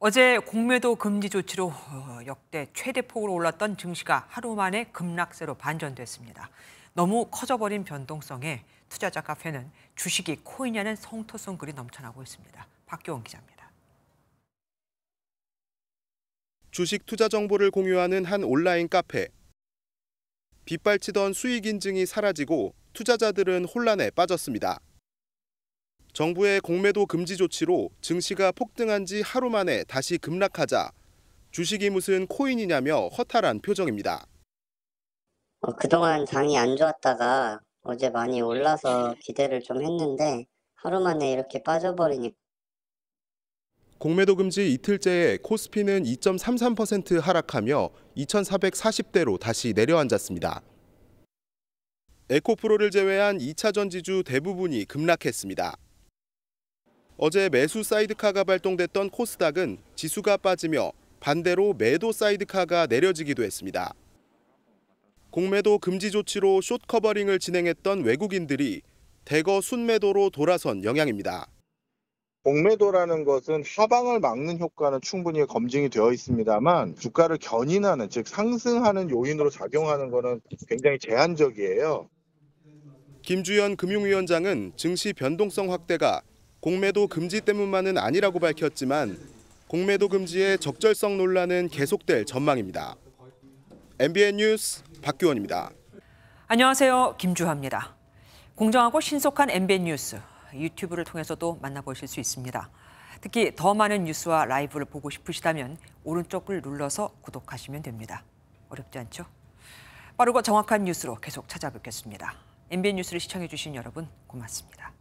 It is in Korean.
어제 공매도 금지 조치로 어, 역대 최대 폭으로 올랐던 증시가 하루 만에 급락세로 반전됐습니다. 너무 커져버린 변동성에 투자자 카페는 주식이 코인이라는 성토성 글이 넘쳐나고 있습니다. 박교원 기자입니다. 주식 투자 정보를 공유하는 한 온라인 카페. 빗발치던 수익 인증이 사라지고 투자자들은 혼란에 빠졌습니다. 정부의 공매도 금지 조치로 증시가 폭등한 지 하루 만에 다시 급락하자 주식이 무슨 코인이냐며 허탈한 표정입니다. 어, 그동안 장이 안 좋았다가 어제 많이 올라서 기대를 좀 했는데 하루 만에 이렇게 빠져버리니 공매도 금지 이틀째에 코스피는 2.33% 하락하며 2440대로 다시 내려앉았습니다. 에코프로를 제외한 2차 전지주 대부분이 급락했습니다. 어제 매수 사이드카가 발동됐던 코스닥은 지수가 빠지며 반대로 매도 사이드카가 내려지기도 했습니다. 공매도 금지 조치로 숏 커버링을 진행했던 외국인들이 대거 순매도로 돌아선 영향입니다. 공매도라는 것은 하방을 막는 효과는 충분히 검증이 되어 있습니다만 주가를 견인하는 즉 상승하는 요인으로 작용하는 것은 굉장히 제한적이에요. 김주현 금융위원장은 증시 변동성 확대가 공매도 금지 때문만은 아니라고 밝혔지만 공매도 금지의 적절성 논란은 계속될 전망입니다. MBN 뉴스 박규원입니다. 안녕하세요. 김주하입니다. 공정하고 신속한 MBN 뉴스 유튜브를 통해서도 만나보실 수 있습니다. 특히 더 많은 뉴스와 라이브를 보고 싶으시다면 오른쪽을 눌러서 구독하시면 됩니다. 어렵지 않죠? 빠르고 정확한 뉴스로 계속 찾아뵙겠습니다. MBN 뉴스를 시청해주신 여러분 고맙습니다.